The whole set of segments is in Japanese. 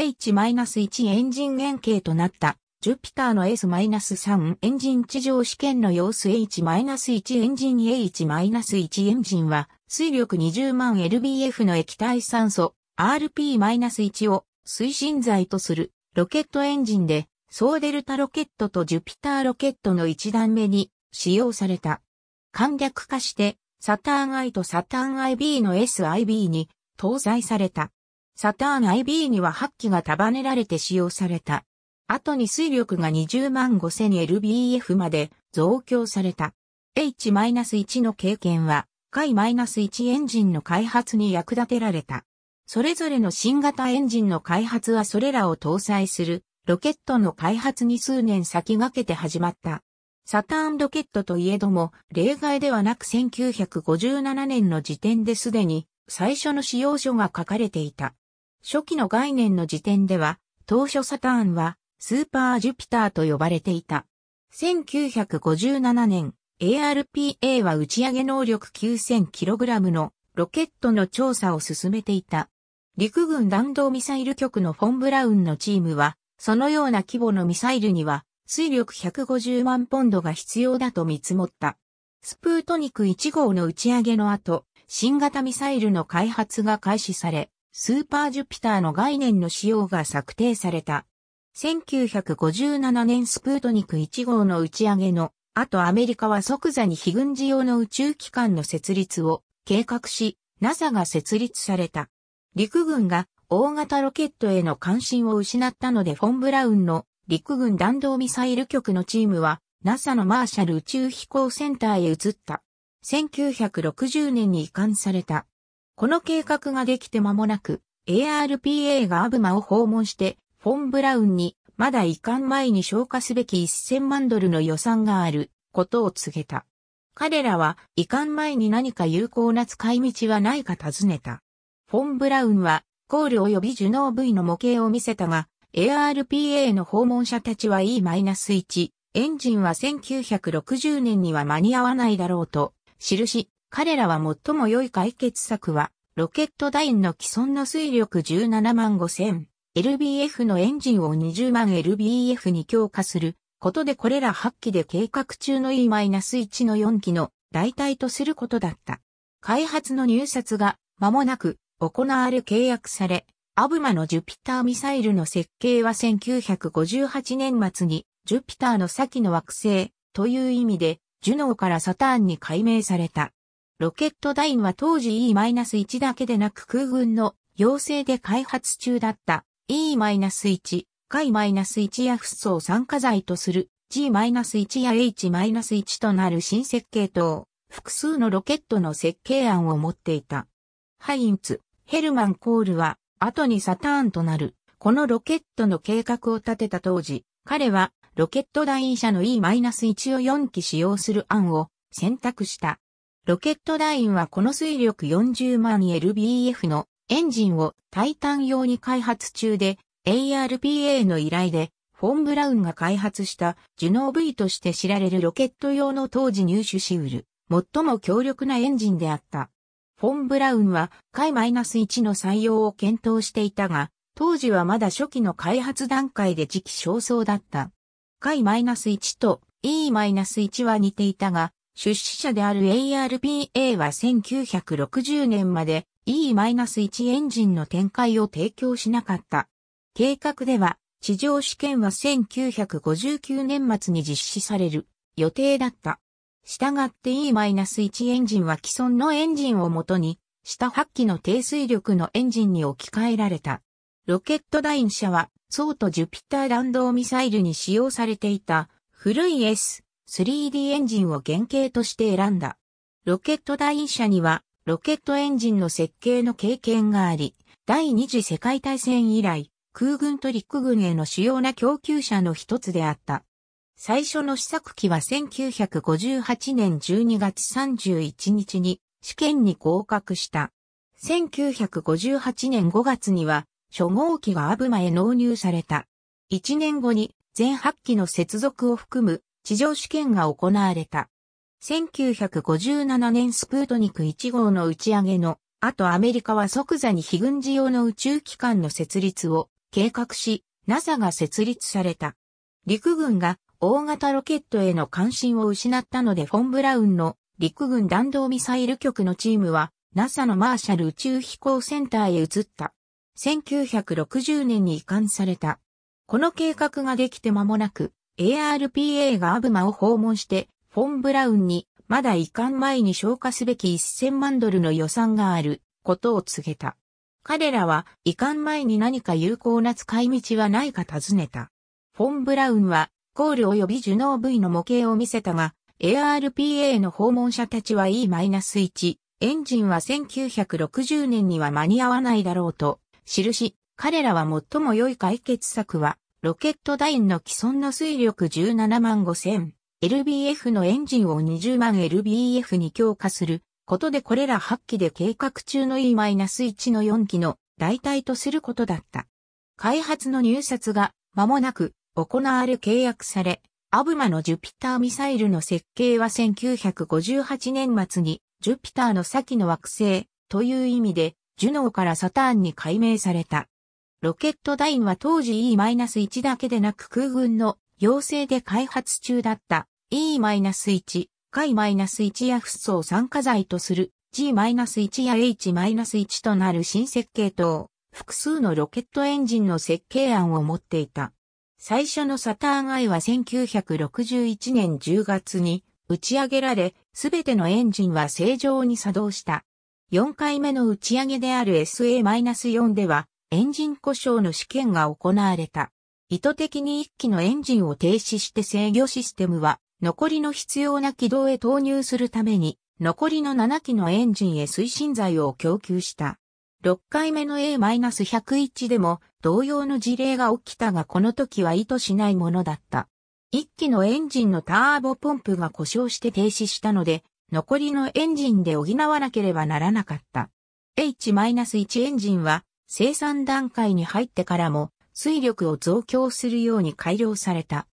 H-1 エンジン原型となったジュピターの S-3 エンジン地上試験の様子 H-1 エンジン H-1 エンジンは水力20万 LBF の液体酸素 RP-1 を推進剤とするロケットエンジンでソーデルタロケットとジュピターロケットの一段目に使用された。簡略化してサターン I とサターン IB の SIB に搭載された。サターン IB には8機が束ねられて使用された。後に水力が 205,000LBF 万まで増強された。H-1 の経験は、海 -1 エンジンの開発に役立てられた。それぞれの新型エンジンの開発はそれらを搭載するロケットの開発に数年先駆けて始まった。サターンロケットといえども例外ではなく1957年の時点ですでに最初の使用書が書かれていた。初期の概念の時点では、当初サターンはスーパージュピターと呼ばれていた。1957年、ARPA は打ち上げ能力 9000kg のロケットの調査を進めていた。陸軍弾道ミサイル局のフォン・ブラウンのチームは、そのような規模のミサイルには水力150万ポンドが必要だと見積もった。スプートニク1号の打ち上げの後、新型ミサイルの開発が開始され、スーパージュピターの概念の使用が策定された。1957年スプートニク1号の打ち上げの、あとアメリカは即座に非軍事用の宇宙機関の設立を計画し、NASA が設立された。陸軍が大型ロケットへの関心を失ったのでフォン・ブラウンの陸軍弾道ミサイル局のチームは NASA のマーシャル宇宙飛行センターへ移った。1960年に移管された。この計画ができて間もなく、ARPA がアブマを訪問して、フォン・ブラウンに、まだ移管前に消化すべき1000万ドルの予算がある、ことを告げた。彼らは、移管前に何か有効な使い道はないか尋ねた。フォン・ブラウンは、コール及び受納部位の模型を見せたが、ARPA の訪問者たちは E-1、エンジンは1960年には間に合わないだろうと、印、彼らは最も良い解決策は、ロケットダインの既存の水力17万5千、LBF のエンジンを20万 LBF に強化することでこれら8機で計画中の E-1 の4機の代替とすることだった。開発の入札が間もなく行われ契約され、アブマのジュピターミサイルの設計は1958年末にジュピターの先の惑星という意味でジュノーからサターンに改名された。ロケットダインは当時 E-1 だけでなく空軍の要請で開発中だった E-1、回1やフッ素を酸化剤とする G-1 や H-1 となる新設計等、複数のロケットの設計案を持っていた。ハインツ、ヘルマン・コールは、後にサターンとなる、このロケットの計画を立てた当時、彼は、ロケット団員社の E-1 を4機使用する案を選択した。ロケットラインはこの水力40万 LBF のエンジンをタイタン用に開発中で ARPA の依頼でフォン・ブラウンが開発したジュノー V として知られるロケット用の当時入手しうる最も強力なエンジンであった。フォン・ブラウンは解 -1 の採用を検討していたが、当時はまだ初期の開発段階で時期尚早だった。解 -1 と E-1 は似ていたが、出資者である ARPA は1960年まで E-1 エンジンの展開を提供しなかった。計画では、地上試験は1959年末に実施される予定だった。したがって E-1 エンジンは既存のエンジンをもとに、下8機の低水力のエンジンに置き換えられた。ロケットライン社は、ソート・ジュピター弾道ミサイルに使用されていた古い S 3D エンジンを原型として選んだ。ロケット第一社には、ロケットエンジンの設計の経験があり、第二次世界大戦以来、空軍と陸軍への主要な供給者の一つであった。最初の試作機は1958年12月31日に試験に合格した。1958年5月には初号機がアブマへ納入された。1年後に全8機の接続を含む地上試験が行われた。1957年スプートニク1号の打ち上げの、あとアメリカは即座に非軍事用の宇宙機関の設立を計画し、NASA が設立された。陸軍が大型ロケットへの関心を失ったのでフォン・ブラウンの陸軍弾道ミサイル局のチームは NASA のマーシャル宇宙飛行センターへ移った。1960年に移管された。この計画ができて間もなく、ARPA がアブマを訪問して、フォン・ブラウンに、まだ移管前に消化すべき1000万ドルの予算がある、ことを告げた。彼らは、移管前に何か有効な使い道はないか尋ねた。フォン・ブラウンは、コール及びジュノー V の模型を見せたが、ARPA の訪問者たちは E-1、エンジンは1960年には間に合わないだろうと、記し、彼らは最も良い解決策は、ロケットダインの既存の推力17万 5000LBF のエンジンを20万 LBF に強化することでこれら8機で計画中の E-1 の4機の代替とすることだった。開発の入札が間もなく行われ契約され、アブマのジュピターミサイルの設計は1958年末にジュピターの先の惑星という意味でジュノーからサターンに改名された。ロケットダインは当時 E-1 だけでなく空軍の要請で開発中だった E-1、K-1 やフッ素を酸化剤とする G-1 や H-1 となる新設計等、複数のロケットエンジンの設計案を持っていた。最初のサターン I は1961年10月に打ち上げられ、すべてのエンジンは正常に作動した。4回目の打ち上げである SA-4 では、エンジン故障の試験が行われた。意図的に1機のエンジンを停止して制御システムは、残りの必要な軌道へ投入するために、残りの7機のエンジンへ推進剤を供給した。6回目の A-101 でも同様の事例が起きたがこの時は意図しないものだった。1機のエンジンのターボポンプが故障して停止したので、残りのエンジンで補わなければならなかった。H-1 エンジンは生産段階に入ってからも水力を増強するように改良された。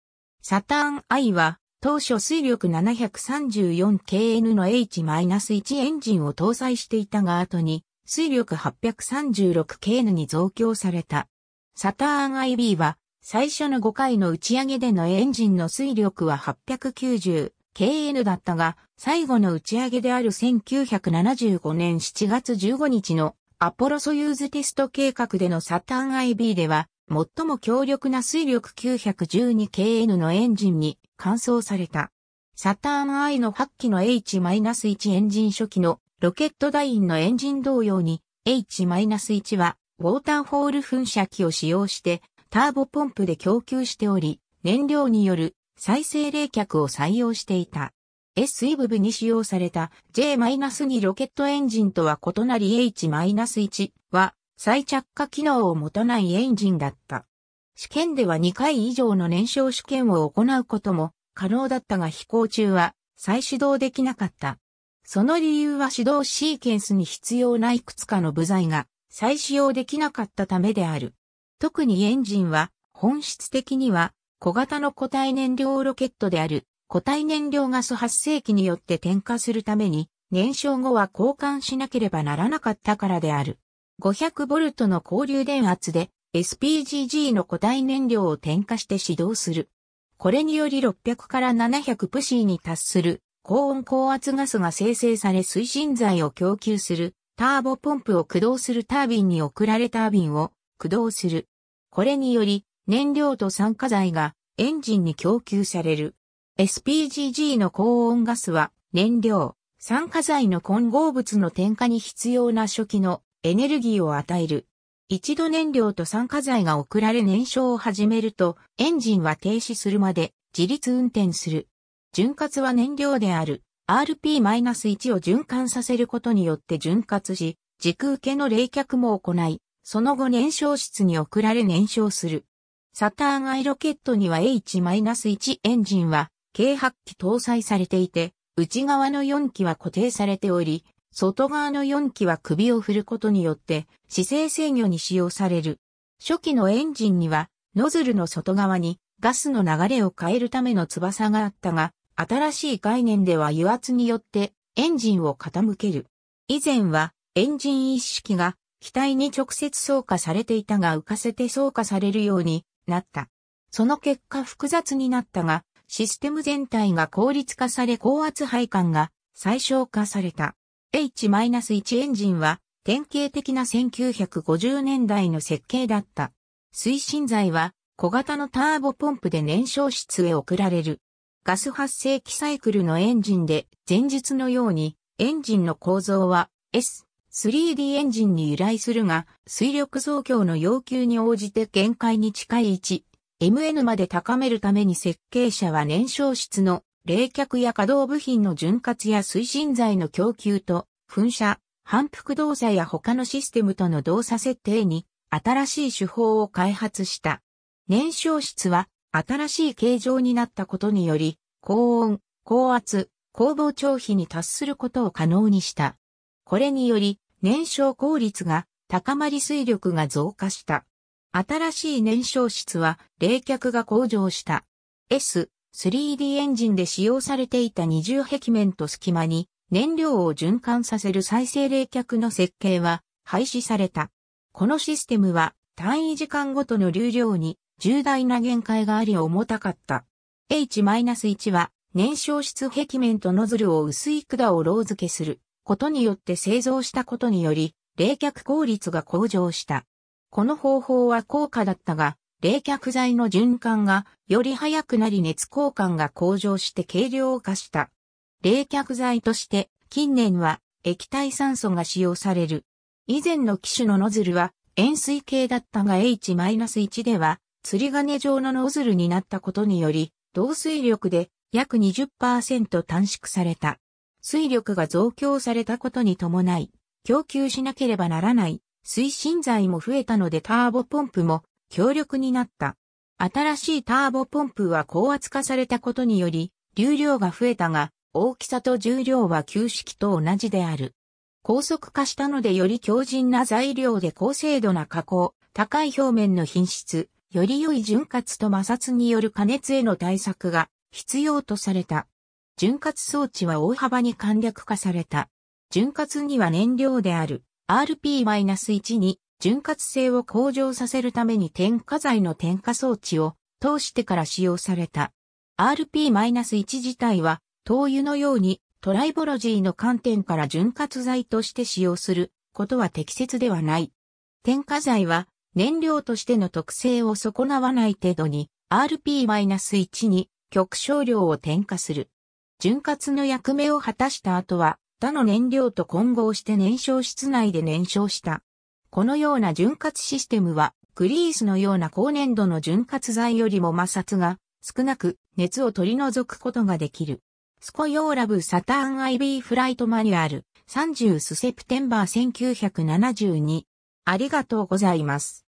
サターン I は当初水力 734kN の H-1 エンジンを搭載していたが後に水力 836kN に増強された。サターン IB は最初の5回の打ち上げでのエンジンの水力は 890kN だったが、最後の打ち上げである1975年7月15日のアポロソユーズテスト計画でのサターン IB では、最も強力な水力 912kN のエンジンに換装された。サターン I の8機の H-1 エンジン初期のロケットダインのエンジン同様に H-1 はウォーターホール噴射機を使用してターボポンプで供給しており、燃料による再生冷却を採用していた。S e v に使用された J-2 ロケットエンジンとは異なり H-1 は再着火機能を持たないエンジンだった。試験では2回以上の燃焼試験を行うことも可能だったが飛行中は再始動できなかった。その理由は指導シーケンスに必要ないくつかの部材が再使用できなかったためである。特にエンジンは本質的には小型の固体燃料ロケットである固体燃料ガス発生器によって点火するために、燃焼後は交換しなければならなかったからである。500ボルトの交流電圧で SPGG の固体燃料を点火して始動する。これにより600から700プシーに達する高温高圧ガスが生成され推進剤を供給するターボポンプを駆動するタービンに送られタービンを駆動する。これにより燃料と酸化剤がエンジンに供給される。SPGG の高温ガスは燃料、酸化剤の混合物の添加に必要な初期のエネルギーを与える。一度燃料と酸化剤が送られ燃焼を始めるとエンジンは停止するまで自律運転する。潤滑は燃料である RP-1 を循環させることによって潤滑し、軸受けの冷却も行い、その後燃焼室に送られ燃焼する。サターンアイロケットには H-1 エンジンは軽発機搭載されていて、内側の4機は固定されており、外側の4機は首を振ることによって姿勢制御に使用される。初期のエンジンにはノズルの外側にガスの流れを変えるための翼があったが、新しい概念では油圧によってエンジンを傾ける。以前はエンジン一式が機体に直接走作されていたが浮かせて走作されるようになった。その結果複雑になったが、システム全体が効率化され高圧配管が最小化された。H-1 エンジンは典型的な1950年代の設計だった。推進剤は小型のターボポンプで燃焼室へ送られる。ガス発生器サイクルのエンジンで前日のようにエンジンの構造は S3D エンジンに由来するが水力増強の要求に応じて限界に近い位置 MN まで高めるために設計者は燃焼室の冷却や稼働部品の潤滑や推進剤の供給と、噴射、反復動作や他のシステムとの動作設定に新しい手法を開発した。燃焼室は新しい形状になったことにより、高温、高圧、高膨張費に達することを可能にした。これにより、燃焼効率が高まり水力が増加した。新しい燃焼室は冷却が向上した。S、3D エンジンで使用されていた二重壁面と隙間に燃料を循環させる再生冷却の設計は廃止された。このシステムは単位時間ごとの流量に重大な限界があり重たかった。H-1 は燃焼室壁面とノズルを薄い管をロー付けすることによって製造したことにより冷却効率が向上した。この方法は高価だったが、冷却剤の循環がより早くなり熱交換が向上して軽量化した。冷却剤として近年は液体酸素が使用される。以前の機種のノズルは塩水系だったが H-1 では釣り金状のノズルになったことにより、導水力で約20%短縮された。水力が増強されたことに伴い、供給しなければならない推進剤も増えたのでターボポンプも強力になった。新しいターボポンプは高圧化されたことにより、流量が増えたが、大きさと重量は旧式と同じである。高速化したのでより強靭な材料で高精度な加工、高い表面の品質、より良い潤滑と摩擦による加熱への対策が必要とされた。潤滑装置は大幅に簡略化された。潤滑には燃料である RP-1 に潤滑性を向上させるために添加剤の添加装置を通してから使用された。RP-1 自体は灯油のようにトライボロジーの観点から潤滑剤として使用することは適切ではない。添加剤は燃料としての特性を損なわない程度に RP-1 に極小量を添加する。潤滑の役目を果たした後は他の燃料と混合して燃焼室内で燃焼した。このような潤滑システムは、グリースのような高粘度の潤滑剤よりも摩擦が少なく熱を取り除くことができる。スコヨーラブサターン IB フライトマニュアル30スセプテンバー1972ありがとうございます。